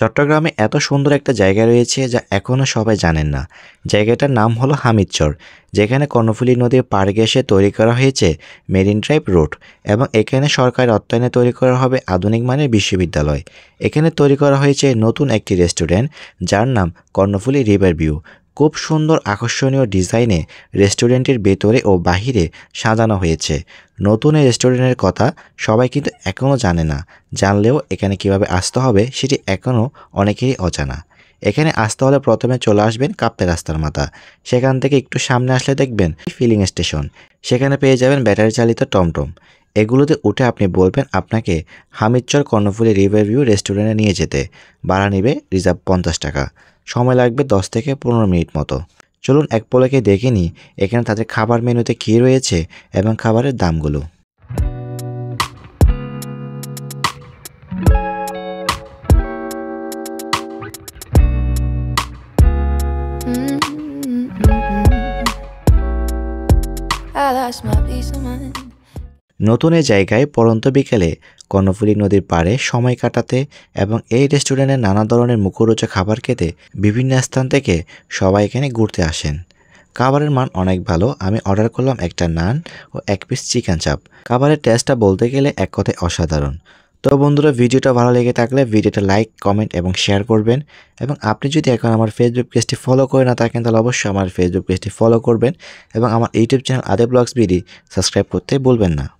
চট্টগ্রামে এত সুন্দর একটা জায়গা রয়েছে যা এখনও সবাই জানেন না জায়গাটার নাম হলো হামিদচর যেখানে কর্ণফুলী নদীর পার গ্যাসে তৈরি করা হয়েছে মেরিন ড্রাইভ রোড এবং এখানে সরকার অর্থায়নে তৈরি করা হবে আধুনিক মানের বিশ্ববিদ্যালয় এখানে তৈরি করা হয়েছে নতুন একটি রেস্টুরেন্ট যার নাম কর্ণফুলী রিভার ভিউ খুব সুন্দর আকর্ষণীয় ডিজাইনে রেস্টুরেন্টের ভেতরে ও বাহিরে সাজানো হয়েছে নতুন এই রেস্টুরেন্টের কথা সবাই কিন্তু এখনও জানে না জানলেও এখানে কিভাবে আসতে হবে সেটি এখনও অনেকেরই অজানা এখানে আসতে হলে প্রথমে চলে আসবেন কাপ্তে রাস্তার মাথা সেখান থেকে একটু সামনে আসলে দেখবেন ফিলিং স্টেশন সেখানে পেয়ে যাবেন ব্যাটারি চালিত টমটম এগুলোতে উঠে আপনি বলবেন আপনাকে হামিদচর কর্ণফুলি রিভার ভিউ রেস্টুরেন্টে নিয়ে যেতে ভাড়া নেবে রিজার্ভ পঞ্চাশ টাকা সময় লাগবে দশ থেকে পনেরো মিনিট মতো চলুন এক পোলাকে দেখে নিই এখানে তাদের খাবার মেনুতে কী রয়েছে এবং খাবারের দামগুলো mm-hmm, mm-hmm, mm-hmm, I lost my peace of mind নতুন এই জায়গায় পরন্ত বিকেলে কর্ণফুলী নদীর পাড়ে সময় কাটাতে এবং এই রেস্টুরেন্টে নানা ধরনের মুখরোচক খাবার খেতে বিভিন্ন স্থান থেকে সবাই এখানে ঘুরতে আসেন খাবারের মান অনেক ভালো আমি অর্ডার করলাম একটা নান ও এক পিস চিকেন চাপ খাবারের টেস্টটা বলতে গেলে এক কথায় অসাধারণ তো বন্ধুরা ভিডিওটা ভালো লেগে থাকলে ভিডিওটা লাইক কমেন্ট এবং শেয়ার করবেন এবং আপনি যদি এখন আমার ফেসবুক পেজটি ফলো করে না থাকেন তাহলে অবশ্যই আমার ফেসবুক পেজটি ফলো করবেন এবং আমার ইউটিউব চ্যানেল আদে ব্লগস বিডি সাবস্ক্রাইব করতে বলবেন না